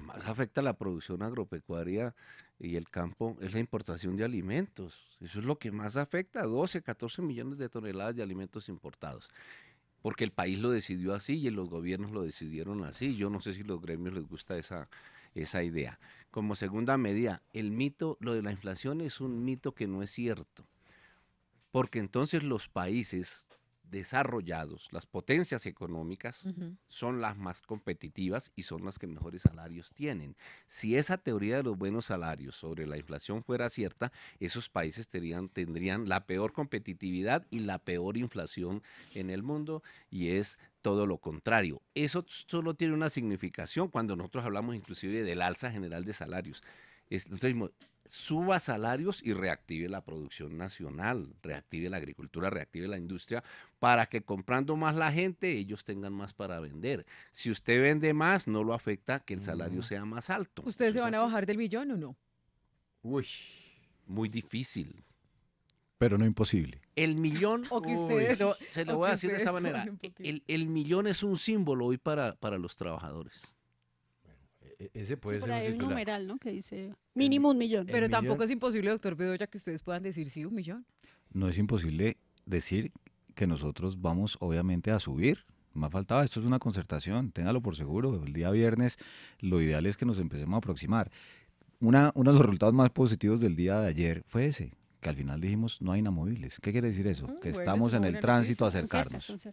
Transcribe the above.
más afecta la producción agropecuaria y el campo es la importación de alimentos. Eso es lo que más afecta, 12, 14 millones de toneladas de alimentos importados. Porque el país lo decidió así y los gobiernos lo decidieron así. Yo no sé si los gremios les gusta esa, esa idea. Como segunda medida, el mito, lo de la inflación es un mito que no es cierto. Porque entonces los países desarrollados, las potencias económicas, son las más competitivas y son las que mejores salarios tienen. Si esa teoría de los buenos salarios sobre la inflación fuera cierta, esos países tendrían la peor competitividad y la peor inflación en el mundo y es todo lo contrario. Eso solo tiene una significación cuando nosotros hablamos inclusive del alza general de salarios es, suba salarios y reactive la producción nacional, reactive la agricultura, reactive la industria, para que comprando más la gente ellos tengan más para vender. Si usted vende más, no lo afecta que el salario sea más alto. ¿Ustedes se van a bajar del millón o no? Uy, muy difícil. Pero no imposible. El millón, se lo voy a decir de esa manera, el, millón es un símbolo hoy para, para los trabajadores. E-, ese puede ser. un, hay un numeral, ¿no? Que dice mínimo un millón. Pero tampoco es imposible, doctor Bedoya, que ustedes puedan decir sí, un millón. No es imposible decir que nosotros vamos, obviamente, a subir. Más faltaba, esto es una concertación, téngalo por seguro. El día viernes lo ideal es que nos empecemos a aproximar. Una, uno de los resultados más positivos del día de ayer fue ese, que al final dijimos no hay inamovibles. ¿Qué quiere decir eso? Mm, que estamos en el tránsito a acercarnos.